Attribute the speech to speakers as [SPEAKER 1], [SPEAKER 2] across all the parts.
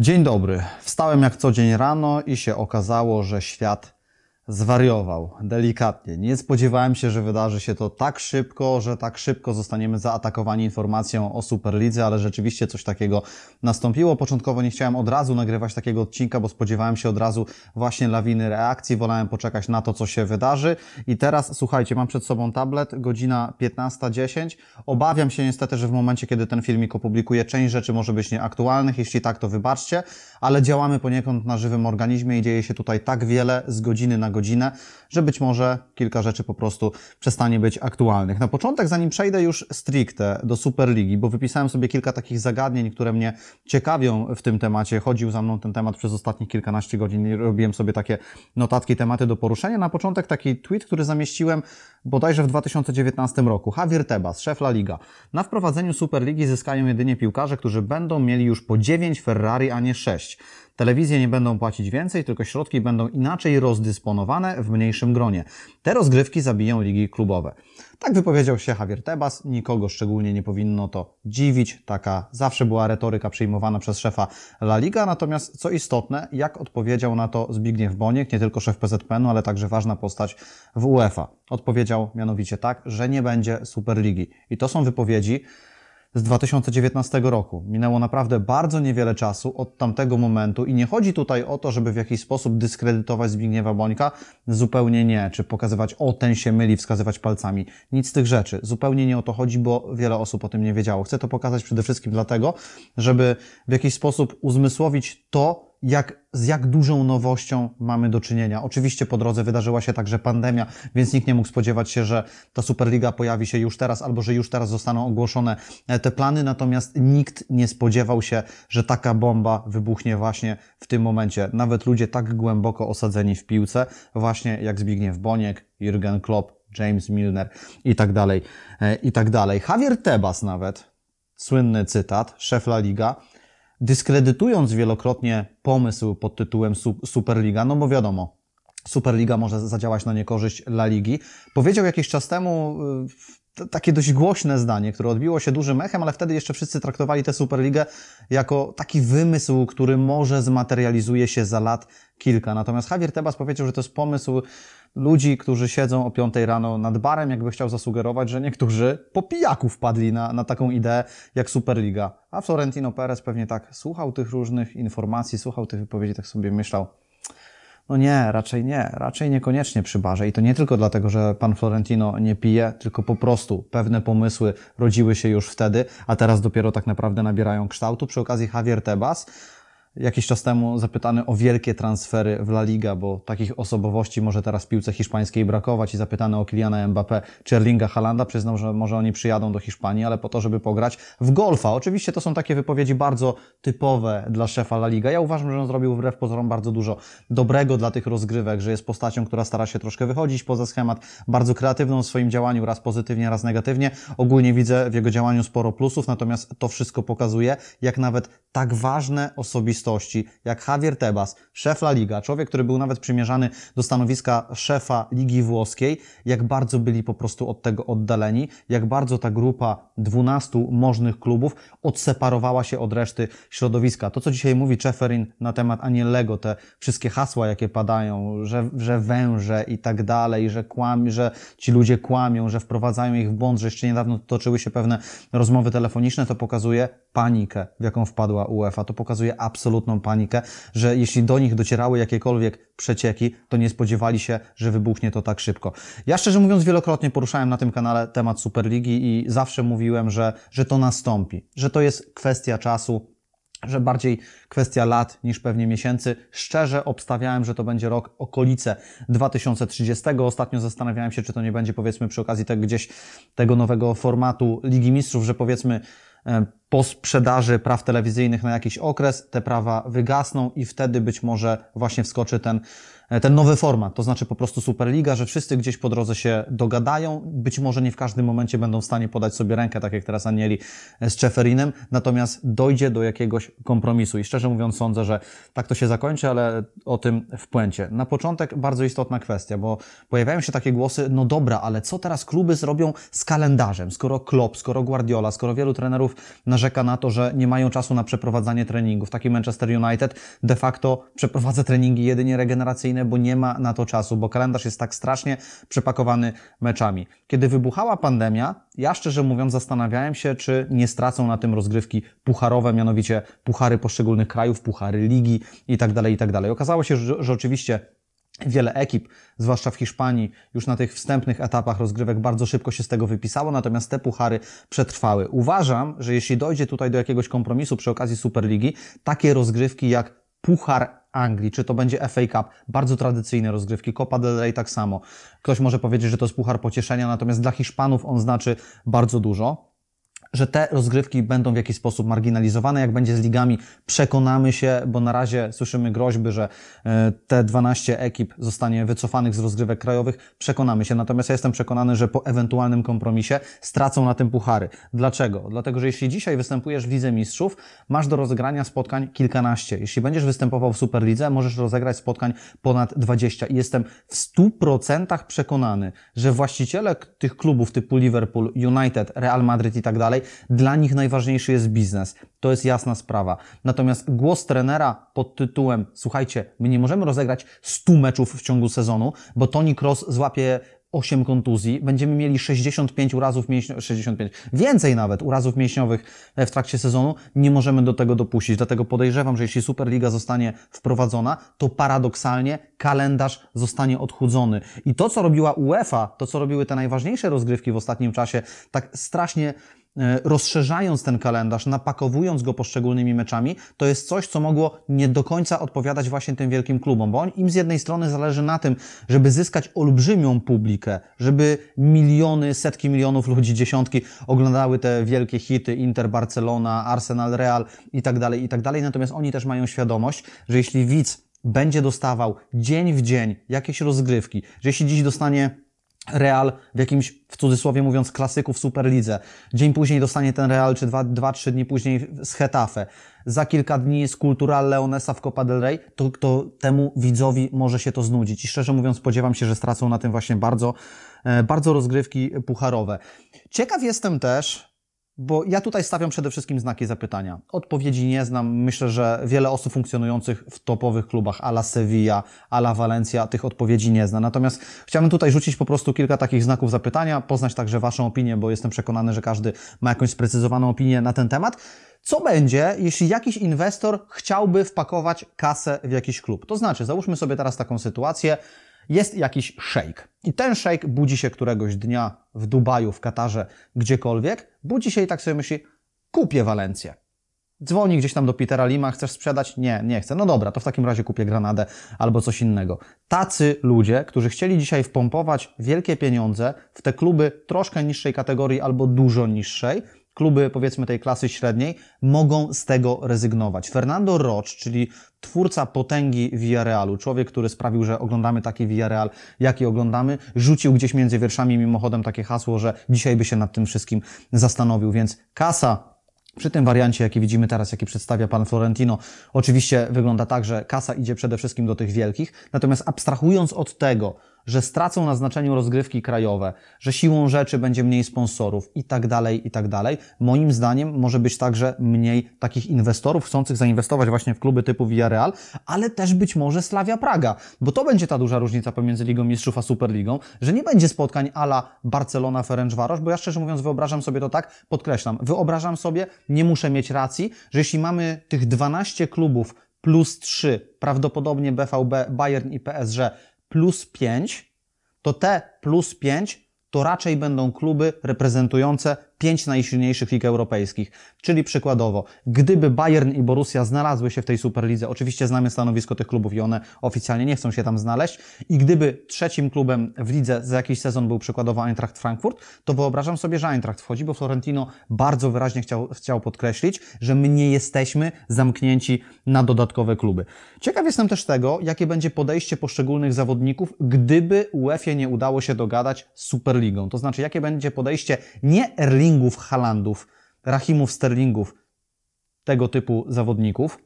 [SPEAKER 1] Dzień dobry. Wstałem jak co dzień rano i się okazało, że świat zwariował delikatnie. Nie spodziewałem się, że wydarzy się to tak szybko, że tak szybko zostaniemy zaatakowani informacją o Superlidze, ale rzeczywiście coś takiego nastąpiło. Początkowo nie chciałem od razu nagrywać takiego odcinka, bo spodziewałem się od razu właśnie lawiny reakcji. Wolałem poczekać na to, co się wydarzy. I teraz słuchajcie, mam przed sobą tablet, godzina 15.10. Obawiam się niestety, że w momencie, kiedy ten filmik opublikuje, część rzeczy może być nieaktualnych. Jeśli tak, to wybaczcie, ale działamy poniekąd na żywym organizmie i dzieje się tutaj tak wiele z godziny na godzinę godzinę, że być może kilka rzeczy po prostu przestanie być aktualnych. Na początek, zanim przejdę już stricte do Superligi, bo wypisałem sobie kilka takich zagadnień, które mnie ciekawią w tym temacie. Chodził za mną ten temat przez ostatnich kilkanaście godzin i robiłem sobie takie notatki, tematy do poruszenia. Na początek taki tweet, który zamieściłem bodajże w 2019 roku. Javier Tebas, szef La Liga. Na wprowadzeniu Superligi zyskają jedynie piłkarze, którzy będą mieli już po 9 Ferrari, a nie 6. Telewizje nie będą płacić więcej, tylko środki będą inaczej rozdysponowane w mniejszym gronie. Te rozgrywki zabiją ligi klubowe. Tak wypowiedział się Javier Tebas, nikogo szczególnie nie powinno to dziwić, taka zawsze była retoryka przyjmowana przez szefa La Liga, natomiast co istotne, jak odpowiedział na to Zbigniew Boniek, nie tylko szef PZPN-u, ale także ważna postać w UEFA. Odpowiedział mianowicie tak, że nie będzie Superligi. I to są wypowiedzi, z 2019 roku. Minęło naprawdę bardzo niewiele czasu od tamtego momentu i nie chodzi tutaj o to, żeby w jakiś sposób dyskredytować Zbigniewa Bońka. Zupełnie nie. Czy pokazywać, o ten się myli, wskazywać palcami. Nic z tych rzeczy. Zupełnie nie o to chodzi, bo wiele osób o tym nie wiedziało. Chcę to pokazać przede wszystkim dlatego, żeby w jakiś sposób uzmysłowić to, jak, z jak dużą nowością mamy do czynienia. Oczywiście po drodze wydarzyła się także pandemia, więc nikt nie mógł spodziewać się, że ta Superliga pojawi się już teraz albo że już teraz zostaną ogłoszone e, te plany, natomiast nikt nie spodziewał się, że taka bomba wybuchnie właśnie w tym momencie. Nawet ludzie tak głęboko osadzeni w piłce, właśnie jak Zbigniew Boniek, Jurgen Klopp, James Milner i tak dalej, e, i tak dalej. Javier Tebas nawet, słynny cytat, szef La Liga, dyskredytując wielokrotnie pomysł pod tytułem Superliga, no bo wiadomo, Superliga może zadziałać na niekorzyść dla ligi. Powiedział jakiś czas temu y, takie dość głośne zdanie, które odbiło się dużym echem, ale wtedy jeszcze wszyscy traktowali tę Superligę jako taki wymysł, który może zmaterializuje się za lat kilka. Natomiast Javier Tebas powiedział, że to jest pomysł ludzi, którzy siedzą o 5 rano nad barem, jakby chciał zasugerować, że niektórzy po pijaku wpadli na, na taką ideę jak Superliga. A Florentino Perez pewnie tak słuchał tych różnych informacji, słuchał tych wypowiedzi, tak sobie myślał, no nie, raczej nie, raczej niekoniecznie przy barze. I to nie tylko dlatego, że pan Florentino nie pije, tylko po prostu pewne pomysły rodziły się już wtedy, a teraz dopiero tak naprawdę nabierają kształtu. Przy okazji Javier Tebas jakiś czas temu zapytany o wielkie transfery w La Liga, bo takich osobowości może teraz w piłce hiszpańskiej brakować i zapytany o Kiliana Mbappé czy Erlinga Halanda, przyznał, że może oni przyjadą do Hiszpanii, ale po to, żeby pograć w golfa. Oczywiście to są takie wypowiedzi bardzo typowe dla szefa La Liga. Ja uważam, że on zrobił wbrew pozorom bardzo dużo dobrego dla tych rozgrywek, że jest postacią, która stara się troszkę wychodzić poza schemat, bardzo kreatywną w swoim działaniu, raz pozytywnie, raz negatywnie. Ogólnie widzę w jego działaniu sporo plusów, natomiast to wszystko pokazuje, jak nawet tak ważne osobiste rzeczywistości, jak Javier Tebas, szef La Liga, człowiek, który był nawet przymierzany do stanowiska szefa Ligi Włoskiej, jak bardzo byli po prostu od tego oddaleni, jak bardzo ta grupa 12 możnych klubów odseparowała się od reszty środowiska. To, co dzisiaj mówi Czeferin na temat Anielego, te wszystkie hasła, jakie padają, że, że węże i tak dalej, że kłam, że ci ludzie kłamią, że wprowadzają ich w błąd, że jeszcze niedawno toczyły się pewne rozmowy telefoniczne, to pokazuje panikę, w jaką wpadła UEFA. To pokazuje absolutnie absolutną panikę, że jeśli do nich docierały jakiekolwiek przecieki, to nie spodziewali się, że wybuchnie to tak szybko. Ja szczerze mówiąc wielokrotnie poruszałem na tym kanale temat Superligi i zawsze mówiłem, że, że to nastąpi, że to jest kwestia czasu, że bardziej kwestia lat niż pewnie miesięcy. Szczerze obstawiałem, że to będzie rok okolice 2030. Ostatnio zastanawiałem się, czy to nie będzie powiedzmy przy okazji tak gdzieś tego nowego formatu Ligi Mistrzów, że powiedzmy E, po sprzedaży praw telewizyjnych na jakiś okres te prawa wygasną i wtedy być może właśnie wskoczy ten E, ten nowy format, to znaczy po prostu Superliga, że wszyscy gdzieś po drodze się dogadają, być może nie w każdym momencie będą w stanie podać sobie rękę, tak jak teraz Anieli e, z Czeferinem, natomiast dojdzie do jakiegoś kompromisu i szczerze mówiąc sądzę, że tak to się zakończy, ale o tym w puencie. Na początek bardzo istotna kwestia, bo pojawiają się takie głosy, no dobra, ale co teraz kluby zrobią z kalendarzem, skoro Klopp, skoro Guardiola, skoro wielu trenerów narzeka na to, że nie mają czasu na przeprowadzanie treningów. Taki Manchester United de facto przeprowadza treningi jedynie regeneracyjne bo nie ma na to czasu, bo kalendarz jest tak strasznie przepakowany meczami. Kiedy wybuchała pandemia, ja szczerze mówiąc zastanawiałem się, czy nie stracą na tym rozgrywki pucharowe, mianowicie puchary poszczególnych krajów, puchary ligi itd. Tak itd. Tak Okazało się, że, że oczywiście Wiele ekip, zwłaszcza w Hiszpanii, już na tych wstępnych etapach rozgrywek bardzo szybko się z tego wypisało, natomiast te puchary przetrwały. Uważam, że jeśli dojdzie tutaj do jakiegoś kompromisu przy okazji Superligi, takie rozgrywki jak Puchar Anglii, czy to będzie FA Cup, bardzo tradycyjne rozgrywki, Copa del Rey tak samo. Ktoś może powiedzieć, że to jest puchar pocieszenia, natomiast dla Hiszpanów on znaczy bardzo dużo że te rozgrywki będą w jakiś sposób marginalizowane. Jak będzie z ligami, przekonamy się, bo na razie słyszymy groźby, że e, te 12 ekip zostanie wycofanych z rozgrywek krajowych. Przekonamy się. Natomiast ja jestem przekonany, że po ewentualnym kompromisie stracą na tym puchary. Dlaczego? Dlatego, że jeśli dzisiaj występujesz w Lidze Mistrzów, masz do rozegrania spotkań kilkanaście. Jeśli będziesz występował w Superlidze, możesz rozegrać spotkań ponad 20. I jestem w 100% przekonany, że właściciele tych klubów typu Liverpool, United, Real Madrid i tak dalej, dalej. Dla nich najważniejszy jest biznes. To jest jasna sprawa. Natomiast głos trenera pod tytułem słuchajcie, my nie możemy rozegrać 100 meczów w ciągu sezonu, bo Toni Kroos złapie 8 kontuzji, będziemy mieli 65 urazów mięśniowych, 65, więcej nawet urazów mięśniowych e, w trakcie sezonu, nie możemy do tego dopuścić. Dlatego podejrzewam, że jeśli Superliga zostanie wprowadzona, to paradoksalnie kalendarz zostanie odchudzony. I to, co robiła UEFA, to, co robiły te najważniejsze rozgrywki w ostatnim czasie, tak strasznie E, rozszerzając ten kalendarz, napakowując go poszczególnymi meczami, to jest coś, co mogło nie do końca odpowiadać właśnie tym wielkim klubom, bo im z jednej strony zależy na tym, żeby zyskać olbrzymią publikę, żeby miliony, setki milionów ludzi, dziesiątki oglądały te wielkie hity Inter, Barcelona, Arsenal, Real i tak dalej, i tak dalej. Natomiast oni też mają świadomość, że jeśli widz będzie dostawał dzień w dzień jakieś rozgrywki, że jeśli dziś dostanie Real w jakimś, w cudzysłowie mówiąc, klasyku w Superlidze. Dzień później dostanie ten Real, czy dwa, dwa trzy dni później z Hetafe. Za kilka dni z Cultural Leonesa w Copa del Rey, to, to temu widzowi może się to znudzić. I szczerze mówiąc, spodziewam się, że stracą na tym właśnie bardzo, e, bardzo rozgrywki pucharowe. Ciekaw jestem też, bo ja tutaj stawiam przede wszystkim znaki zapytania. Odpowiedzi nie znam. Myślę, że wiele osób funkcjonujących w topowych klubach ala Sevilla, ala Valencia tych odpowiedzi nie zna. Natomiast chciałbym tutaj rzucić po prostu kilka takich znaków zapytania, poznać także Waszą opinię, bo jestem przekonany, że każdy ma jakąś sprecyzowaną opinię na ten temat. Co będzie, jeśli jakiś inwestor chciałby wpakować kasę w jakiś klub? To znaczy, załóżmy sobie teraz taką sytuację jest jakiś szejk. I ten szejk budzi się któregoś dnia w Dubaju, w Katarze, gdziekolwiek, budzi się i tak sobie myśli, kupię Walencję. Dzwoni gdzieś tam do Petera Lima, chcesz sprzedać? Nie, nie chcę. No dobra, to w takim razie kupię Granadę albo coś innego. Tacy ludzie, którzy chcieli dzisiaj wpompować wielkie pieniądze w te kluby troszkę niższej kategorii albo dużo niższej, kluby powiedzmy tej klasy średniej mogą z tego rezygnować. Fernando Roch, czyli twórca potęgi Villarrealu, człowiek, który sprawił, że oglądamy taki Villarreal, jaki oglądamy, rzucił gdzieś między wierszami mimochodem takie hasło, że dzisiaj by się nad tym wszystkim zastanowił, więc kasa przy tym wariancie, jaki widzimy teraz, jaki przedstawia pan Florentino, oczywiście wygląda tak, że kasa idzie przede wszystkim do tych wielkich, natomiast abstrahując od tego, że stracą na znaczeniu rozgrywki krajowe, że siłą rzeczy będzie mniej sponsorów i tak dalej, i tak dalej. Moim zdaniem może być także mniej takich inwestorów chcących zainwestować właśnie w kluby typu Villarreal, ale też być może Slavia Praga, bo to będzie ta duża różnica pomiędzy Ligą Mistrzów a Superligą, że nie będzie spotkań ala Barcelona Ferencvaros, bo ja szczerze mówiąc wyobrażam sobie to tak, podkreślam, wyobrażam sobie, nie muszę mieć racji, że jeśli mamy tych 12 klubów plus 3, prawdopodobnie BVB, Bayern i PSG plus 5, to te plus 5 to raczej będą kluby reprezentujące pięć najsilniejszych lig europejskich. Czyli przykładowo, gdyby Bayern i Borussia znalazły się w tej Superlidze, oczywiście znamy stanowisko tych klubów i one oficjalnie nie chcą się tam znaleźć, i gdyby trzecim klubem w lidze za jakiś sezon był przykładowo Eintracht Frankfurt, to wyobrażam sobie, że Eintracht wchodzi, bo Florentino bardzo wyraźnie chciał, chciał podkreślić, że my nie jesteśmy zamknięci na dodatkowe kluby. Ciekaw jestem też tego, jakie będzie podejście poszczególnych zawodników, gdyby UEFA nie udało się dogadać z Superligą. To znaczy, jakie będzie podejście nie Erling Sterlingów, Halandów, Rahimów Sterlingów, tego typu zawodników.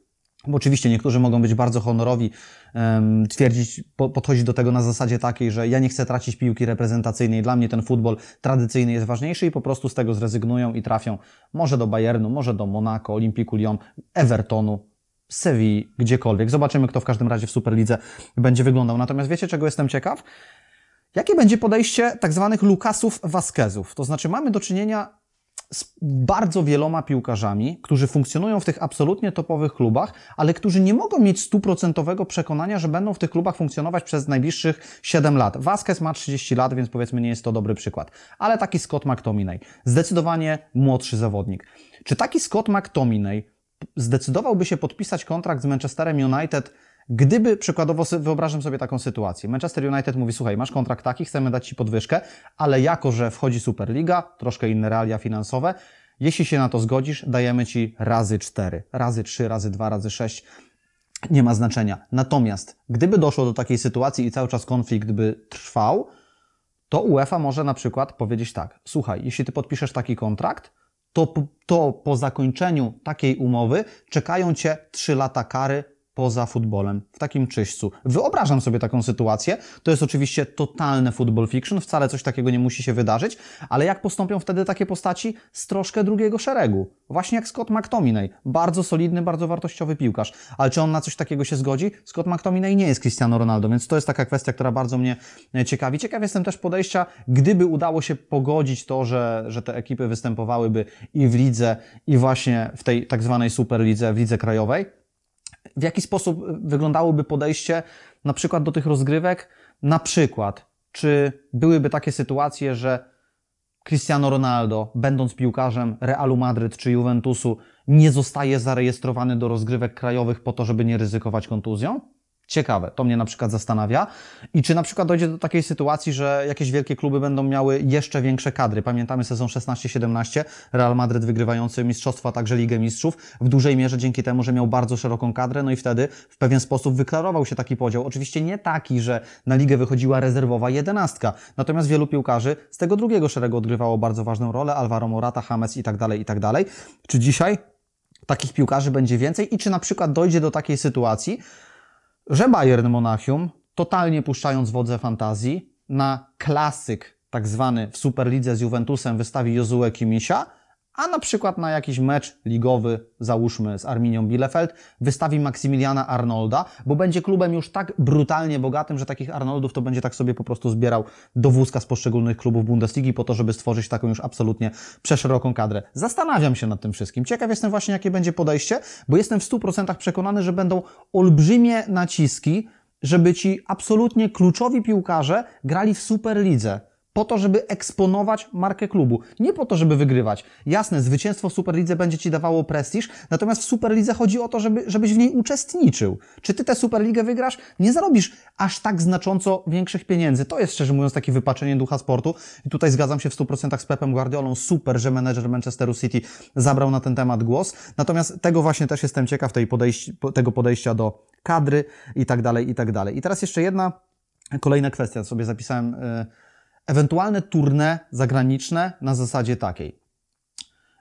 [SPEAKER 1] Bo oczywiście niektórzy mogą być bardzo honorowi, twierdzić, podchodzić do tego na zasadzie takiej, że ja nie chcę tracić piłki reprezentacyjnej, dla mnie ten futbol tradycyjny jest ważniejszy i po prostu z tego zrezygnują i trafią może do Bayernu, może do Monaco, Olimpiku Lyon, Evertonu, Sewilli, gdziekolwiek. Zobaczymy, kto w każdym razie w Superlidze będzie wyglądał. Natomiast wiecie, czego jestem ciekaw? Jakie będzie podejście tzw. Tak Lukasów Vasquezów? To znaczy mamy do czynienia z bardzo wieloma piłkarzami, którzy funkcjonują w tych absolutnie topowych klubach, ale którzy nie mogą mieć stuprocentowego przekonania, że będą w tych klubach funkcjonować przez najbliższych 7 lat. Vasquez ma 30 lat, więc powiedzmy nie jest to dobry przykład. Ale taki Scott McTominay, zdecydowanie młodszy zawodnik. Czy taki Scott McTominay zdecydowałby się podpisać kontrakt z Manchesterem United Gdyby, przykładowo, wyobrażam sobie taką sytuację. Manchester United mówi, słuchaj, masz kontrakt taki, chcemy dać Ci podwyżkę, ale jako, że wchodzi Superliga, troszkę inne realia finansowe, jeśli się na to zgodzisz, dajemy Ci razy 4, razy 3, razy 2, razy 6. Nie ma znaczenia. Natomiast, gdyby doszło do takiej sytuacji i cały czas konflikt by trwał, to UEFA może na przykład powiedzieć tak: Słuchaj, jeśli ty podpiszesz taki kontrakt, to, to po zakończeniu takiej umowy czekają cię 3 lata kary poza futbolem, w takim czyśćcu. Wyobrażam sobie taką sytuację. To jest oczywiście totalne football fiction, wcale coś takiego nie musi się wydarzyć, ale jak postąpią wtedy takie postaci z troszkę drugiego szeregu? Właśnie jak Scott McTominay. Bardzo solidny, bardzo wartościowy piłkarz. Ale czy on na coś takiego się zgodzi? Scott McTominay nie jest Cristiano Ronaldo, więc to jest taka kwestia, która bardzo mnie e, ciekawi. Ciekaw jestem też podejścia, gdyby udało się pogodzić to, że, że te ekipy występowałyby i w lidze, i właśnie w tej tak zwanej Superlidze, w lidze krajowej, w jaki sposób y, wyglądałoby podejście na przykład do tych rozgrywek? Na przykład, czy byłyby takie sytuacje, że Cristiano Ronaldo, będąc piłkarzem Realu Madryt czy Juventusu, nie zostaje zarejestrowany do rozgrywek krajowych po to, żeby nie ryzykować kontuzją? Ciekawe, to mnie na przykład zastanawia. I czy na przykład dojdzie do takiej sytuacji, że jakieś wielkie kluby będą miały jeszcze większe kadry? Pamiętamy sezon 16-17, Real Madryt wygrywający mistrzostwa, także Ligę Mistrzów, w dużej mierze dzięki temu, że miał bardzo szeroką kadrę, no i wtedy w pewien sposób wyklarował się taki podział. Oczywiście nie taki, że na ligę wychodziła rezerwowa jedenastka, natomiast wielu piłkarzy z tego drugiego szeregu odgrywało bardzo ważną rolę, Alvaro Morata, James i tak dalej, i tak dalej. Czy dzisiaj takich piłkarzy będzie więcej i czy na przykład dojdzie do takiej sytuacji, że Bayern Monachium, totalnie puszczając wodze fantazji, na klasyk tak zwany w Superlidze z Juventusem wystawi Jozue Kimisia, a na przykład na jakiś mecz ligowy, załóżmy z Arminią Bielefeld, wystawi Maksymiliana Arnolda, bo będzie klubem już tak brutalnie bogatym, że takich Arnoldów to będzie tak sobie po prostu zbierał do wózka z poszczególnych klubów Bundesligi po to, żeby stworzyć taką już absolutnie przeszeroką kadrę. Zastanawiam się nad tym wszystkim. Ciekaw jestem właśnie, jakie będzie podejście, bo jestem w 100% przekonany, że będą olbrzymie naciski, żeby ci absolutnie kluczowi piłkarze grali w Superlidze po to, żeby eksponować markę klubu, nie po to, żeby wygrywać. Jasne, zwycięstwo w Superlidze będzie Ci dawało prestiż, natomiast w Superlidze chodzi o to, żeby, żebyś w niej uczestniczył. Czy Ty tę Superligę wygrasz? Nie zarobisz aż tak znacząco większych pieniędzy. To jest, szczerze mówiąc, takie wypaczenie ducha sportu i tutaj zgadzam się w 100% z Pepem Guardiolą. Super, że menedżer Manchesteru City zabrał na ten temat głos. Natomiast tego właśnie też jestem ciekaw, tej podejści, tego podejścia do kadry i tak dalej, i tak dalej. I teraz jeszcze jedna, kolejna kwestia, sobie zapisałem... Yy, ewentualne turne zagraniczne na zasadzie takiej.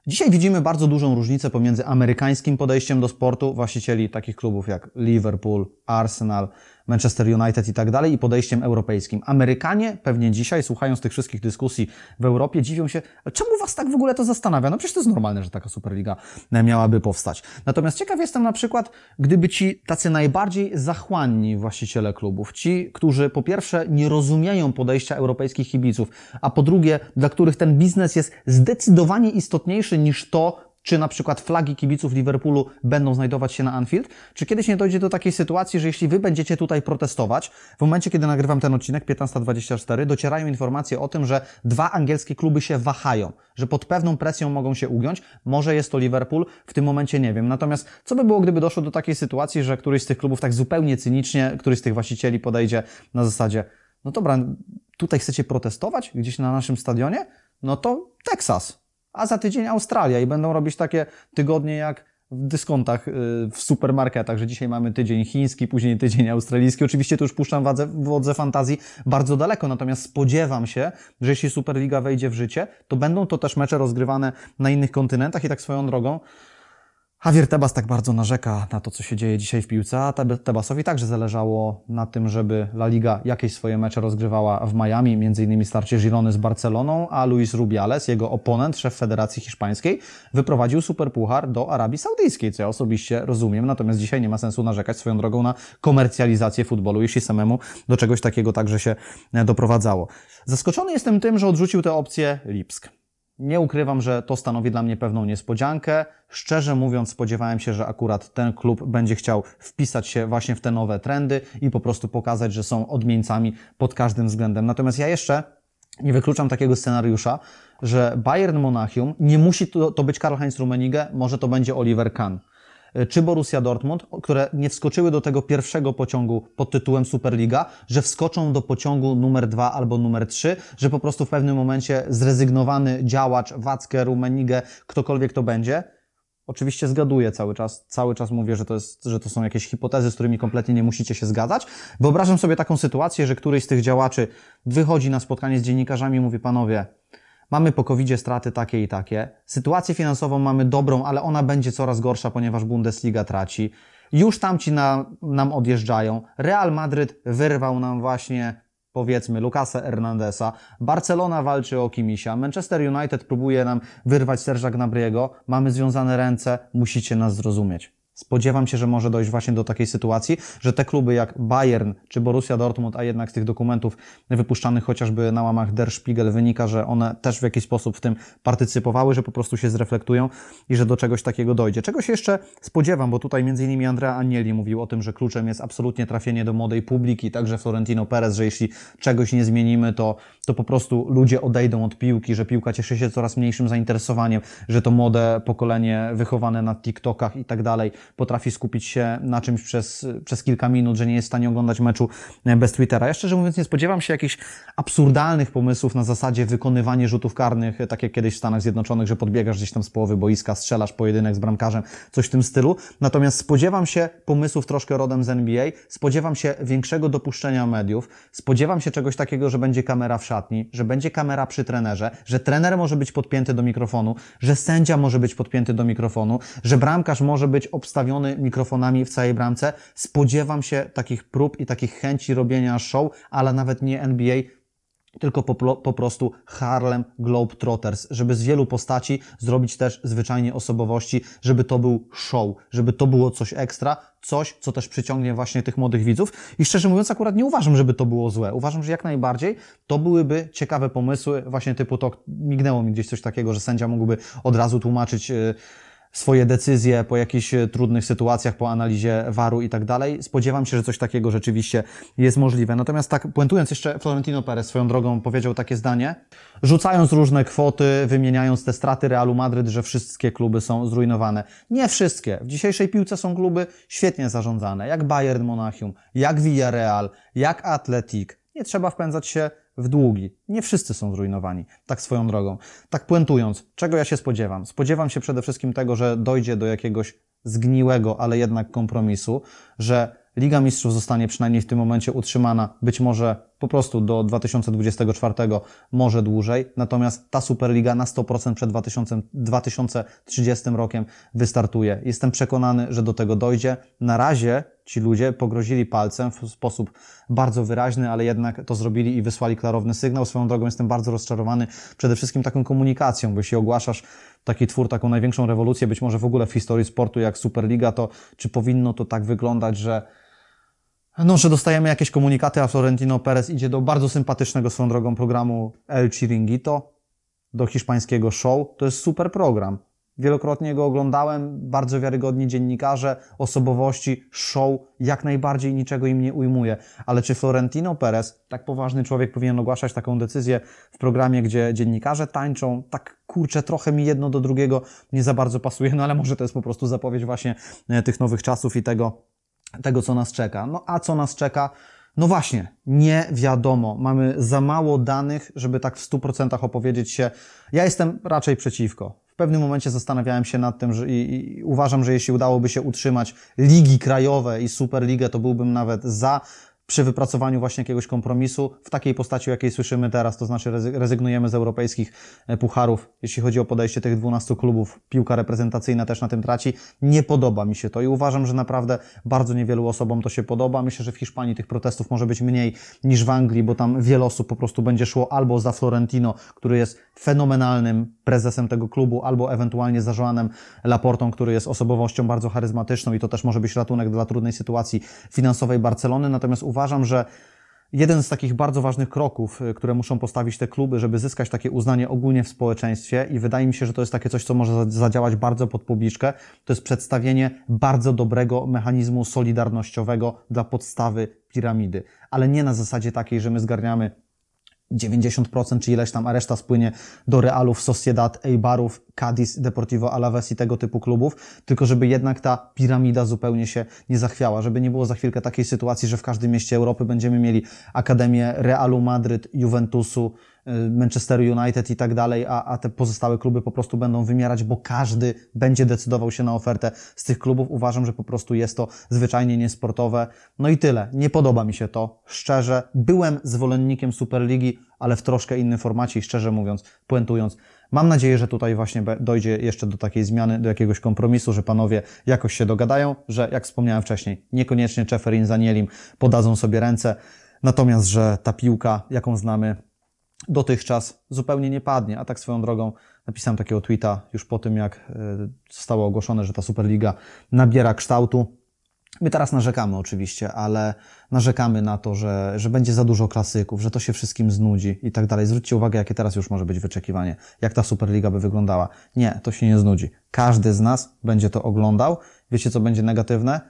[SPEAKER 1] Dzisiaj widzimy bardzo dużą różnicę pomiędzy amerykańskim podejściem do sportu właścicieli takich klubów jak Liverpool, Arsenal, Manchester United i tak dalej i podejściem europejskim. Amerykanie pewnie dzisiaj, słuchając tych wszystkich dyskusji w Europie, dziwią się, czemu was tak w ogóle to zastanawia? No przecież to jest normalne, że taka Superliga e, miałaby powstać. Natomiast ciekaw jestem na przykład, gdyby ci tacy najbardziej zachłanni właściciele klubów, ci, którzy po pierwsze nie rozumieją podejścia europejskich kibiców, a po drugie, dla których ten biznes jest zdecydowanie istotniejszy niż to, czy na przykład flagi kibiców Liverpoolu będą znajdować się na Anfield, czy kiedyś nie dojdzie do takiej sytuacji, że jeśli Wy będziecie tutaj protestować, w momencie, kiedy nagrywam ten odcinek, 15.24, docierają informacje o tym, że dwa angielskie kluby się wahają, że pod pewną presją mogą się ugiąć, może jest to Liverpool, w tym momencie nie wiem. Natomiast co by było, gdyby doszło do takiej sytuacji, że któryś z tych klubów tak zupełnie cynicznie, któryś z tych właścicieli podejdzie na zasadzie, no dobra, tutaj chcecie protestować gdzieś na naszym stadionie? No to Teksas, a za tydzień Australia i będą robić takie tygodnie jak w dyskontach y, w supermarketach, że dzisiaj mamy tydzień chiński, później tydzień australijski. Oczywiście tu już puszczam wadze, wodze fantazji bardzo daleko, natomiast spodziewam się, że jeśli Superliga wejdzie w życie, to będą to też mecze rozgrywane na innych kontynentach i tak swoją drogą. Javier Tebas tak bardzo narzeka na to, co się dzieje dzisiaj w piłce, a Tebasowi także zależało na tym, żeby La Liga jakieś swoje mecze rozgrywała w Miami, m.in. starcie Girony z Barceloną, a Luis Rubiales, jego oponent, szef Federacji Hiszpańskiej, wyprowadził superpuchar do Arabii Saudyjskiej, co ja osobiście rozumiem, natomiast dzisiaj nie ma sensu narzekać swoją drogą na komercjalizację futbolu, jeśli samemu do czegoś takiego także się doprowadzało. Zaskoczony jestem tym, że odrzucił tę opcję Lipsk. Nie ukrywam, że to stanowi dla mnie pewną niespodziankę. Szczerze mówiąc, spodziewałem się, że akurat ten klub będzie chciał wpisać się właśnie w te nowe trendy i po prostu pokazać, że są odmieńcami pod każdym względem. Natomiast ja jeszcze nie wykluczam takiego scenariusza, że Bayern Monachium nie musi to, to być Karl-Heinz Rummenigge, może to będzie Oliver Kahn czy Borussia Dortmund, które nie wskoczyły do tego pierwszego pociągu pod tytułem Superliga, że wskoczą do pociągu numer dwa albo numer trzy, że po prostu w pewnym momencie zrezygnowany działacz, Wackę, Rumenigę, ktokolwiek to będzie, Oczywiście zgaduję cały czas, cały czas mówię, że to, jest, że to są jakieś hipotezy, z którymi kompletnie nie musicie się zgadzać. Wyobrażam sobie taką sytuację, że któryś z tych działaczy wychodzi na spotkanie z dziennikarzami i mówi, panowie, mamy po covid straty takie i takie, sytuację finansową mamy dobrą, ale ona będzie coraz gorsza, ponieważ Bundesliga traci, już tamci na, nam odjeżdżają, Real Madryt wyrwał nam właśnie powiedzmy Lukasa Hernandesa, Barcelona walczy o Kimisia, Manchester United próbuje nam wyrwać Serża Gnabriego, mamy związane ręce, musicie nas zrozumieć. Spodziewam się, że może dojść właśnie do takiej sytuacji, że te kluby jak Bayern czy Borussia Dortmund, a jednak z tych dokumentów wypuszczanych chociażby na łamach Der Spiegel wynika, że one też w jakiś sposób w tym partycypowały, że po prostu się zreflektują i że do czegoś takiego dojdzie. Czego się jeszcze spodziewam, bo tutaj między innymi Andrea Agnelli mówił o tym, że kluczem jest absolutnie trafienie do młodej publiki, także Florentino Perez, że jeśli czegoś nie zmienimy, to, to po prostu ludzie odejdą od piłki, że piłka cieszy się coraz mniejszym zainteresowaniem, że to młode pokolenie wychowane na TikTokach i tak dalej potrafi skupić się na czymś przez, przez kilka minut, że nie jest w stanie oglądać meczu e, bez Twittera. Ja szczerze mówiąc nie spodziewam się jakichś absurdalnych pomysłów na zasadzie wykonywania rzutów karnych, e, tak jak kiedyś w Stanach Zjednoczonych, że podbiegasz gdzieś tam z połowy boiska, strzelasz pojedynek z bramkarzem, coś w tym stylu. Natomiast spodziewam się pomysłów troszkę rodem z NBA, spodziewam się większego dopuszczenia mediów, spodziewam się czegoś takiego, że będzie kamera w szatni, że będzie kamera przy trenerze, że trener może być podpięty do mikrofonu, że sędzia może być podpięty do mikrofonu, że bramkarz może być obstawiony obstawiony mikrofonami w całej bramce. Spodziewam się takich prób i takich chęci robienia show, ale nawet nie NBA, tylko po, po prostu Harlem Globetrotters, żeby z wielu postaci zrobić też zwyczajnie osobowości, żeby to był show, żeby to było coś ekstra, coś, co też przyciągnie właśnie tych młodych widzów. I szczerze mówiąc, akurat nie uważam, żeby to było złe. Uważam, że jak najbardziej to byłyby ciekawe pomysły, właśnie typu to mignęło mi gdzieś coś takiego, że sędzia mógłby od razu tłumaczyć. Yy, swoje decyzje po jakichś e, trudnych sytuacjach, po analizie waru i tak dalej. Spodziewam się, że coś takiego rzeczywiście jest możliwe. Natomiast tak, puentując jeszcze, Florentino Perez swoją drogą powiedział takie zdanie, rzucając różne kwoty, wymieniając te straty Realu Madryt, że wszystkie kluby są zrujnowane. Nie wszystkie. W dzisiejszej piłce są kluby świetnie zarządzane, jak Bayern Monachium, jak Villarreal, jak Atletik. Nie trzeba wpędzać się w długi. Nie wszyscy są zrujnowani, tak swoją drogą. Tak puentując, czego ja się spodziewam? Spodziewam się przede wszystkim tego, że dojdzie do jakiegoś zgniłego, ale jednak kompromisu, że Liga Mistrzów zostanie przynajmniej w tym momencie utrzymana, być może po prostu do 2024, może dłużej, natomiast ta Superliga na 100% przed 2000, 2030 rokiem wystartuje. Jestem przekonany, że do tego dojdzie. Na razie ci ludzie pogrozili palcem w sposób bardzo wyraźny, ale jednak to zrobili i wysłali klarowny sygnał. Swoją drogą jestem bardzo rozczarowany przede wszystkim taką komunikacją, bo jeśli ogłaszasz taki twór, taką największą rewolucję, być może w ogóle w historii sportu jak Superliga, to czy powinno to tak wyglądać, że no, że dostajemy jakieś komunikaty, a Florentino Perez idzie do bardzo sympatycznego swoją drogą programu El Chiringuito, do hiszpańskiego show. To jest super program. Wielokrotnie go oglądałem, bardzo wiarygodni dziennikarze, osobowości, show, jak najbardziej niczego im nie ujmuje. Ale czy Florentino Perez, tak poważny człowiek, powinien ogłaszać taką decyzję w programie, gdzie dziennikarze tańczą? Tak kurczę, trochę mi jedno do drugiego nie za bardzo pasuje, no ale może to jest po prostu zapowiedź właśnie e, tych nowych czasów i tego, tego co nas czeka. No a co nas czeka? No właśnie, nie wiadomo. Mamy za mało danych, żeby tak w 100% opowiedzieć się. Ja jestem raczej przeciwko w pewnym momencie zastanawiałem się nad tym że, i, i uważam, że jeśli udałoby się utrzymać ligi krajowe i Superligę, to byłbym nawet za przy wypracowaniu właśnie jakiegoś kompromisu w takiej postaci, jakiej słyszymy teraz, to znaczy rezygnujemy z europejskich e, pucharów, jeśli chodzi o podejście tych 12 klubów. Piłka reprezentacyjna też na tym traci. Nie podoba mi się to i uważam, że naprawdę bardzo niewielu osobom to się podoba. Myślę, że w Hiszpanii tych protestów może być mniej niż w Anglii, bo tam wiele osób po prostu będzie szło albo za Florentino, który jest fenomenalnym prezesem tego klubu, albo ewentualnie za Joanem Laportą, który jest osobowością bardzo charyzmatyczną i to też może być ratunek dla trudnej sytuacji finansowej Barcelony. Natomiast uważam, że jeden z takich bardzo ważnych kroków, y, które muszą postawić te kluby, żeby zyskać takie uznanie ogólnie w społeczeństwie i wydaje mi się, że to jest takie coś, co może zadziałać bardzo pod publiczkę, to jest przedstawienie bardzo dobrego mechanizmu solidarnościowego dla podstawy piramidy. Ale nie na zasadzie takiej, że my zgarniamy 90% czy ileś tam, a reszta spłynie do Realów, Sociedad, Eibarów, Cadiz, Deportivo Alaves i tego typu klubów, tylko żeby jednak ta piramida zupełnie się nie zachwiała, żeby nie było za chwilkę takiej sytuacji, że w każdym mieście Europy będziemy mieli Akademię Realu Madryt, Juventusu, Manchester United i tak dalej, a, a te pozostałe kluby po prostu będą wymierać, bo każdy będzie decydował się na ofertę z tych klubów. Uważam, że po prostu jest to zwyczajnie niesportowe. No i tyle. Nie podoba mi się to. Szczerze, byłem zwolennikiem Superligi, ale w troszkę innym formacie i szczerze mówiąc, puentując, Mam nadzieję, że tutaj właśnie dojdzie jeszcze do takiej zmiany, do jakiegoś kompromisu, że panowie jakoś się dogadają, że jak wspomniałem wcześniej, niekoniecznie Czeferin z Anielim podadzą sobie ręce, natomiast że ta piłka, jaką znamy, dotychczas zupełnie nie padnie. A tak swoją drogą napisałem takiego tweeta już po tym, jak e, zostało ogłoszone, że ta Superliga nabiera kształtu. My teraz narzekamy oczywiście, ale narzekamy na to, że, że będzie za dużo klasyków, że to się wszystkim znudzi i tak dalej. Zwróćcie uwagę, jakie teraz już może być wyczekiwanie, jak ta Superliga by wyglądała. Nie, to się nie znudzi. Każdy z nas będzie to oglądał. Wiecie, co będzie negatywne?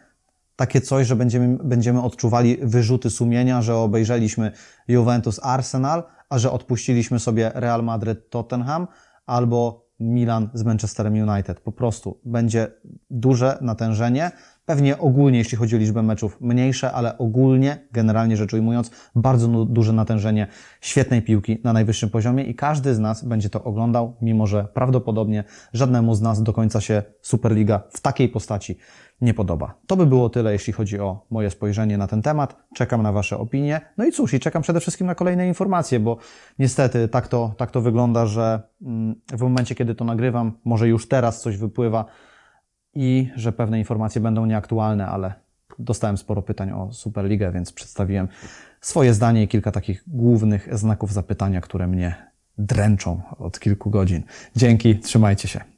[SPEAKER 1] takie coś, że będziemy, będziemy odczuwali wyrzuty sumienia, że obejrzeliśmy Juventus Arsenal, a że odpuściliśmy sobie Real Madrid Tottenham albo Milan z Manchesterem United. Po prostu będzie duże natężenie, Pewnie ogólnie, jeśli chodzi o liczbę meczów, mniejsze, ale ogólnie, generalnie rzecz ujmując, bardzo duże natężenie świetnej piłki na najwyższym poziomie i każdy z nas będzie to oglądał, mimo że prawdopodobnie żadnemu z nas do końca się Superliga w takiej postaci nie podoba. To by było tyle, jeśli chodzi o moje spojrzenie na ten temat. Czekam na Wasze opinie. No i cóż, i czekam przede wszystkim na kolejne informacje, bo niestety tak to, tak to wygląda, że mm, w momencie, kiedy to nagrywam, może już teraz coś wypływa i że pewne informacje będą nieaktualne, ale dostałem sporo pytań o Superligę, więc przedstawiłem swoje zdanie i kilka takich głównych znaków zapytania, które mnie dręczą od kilku godzin. Dzięki, trzymajcie się.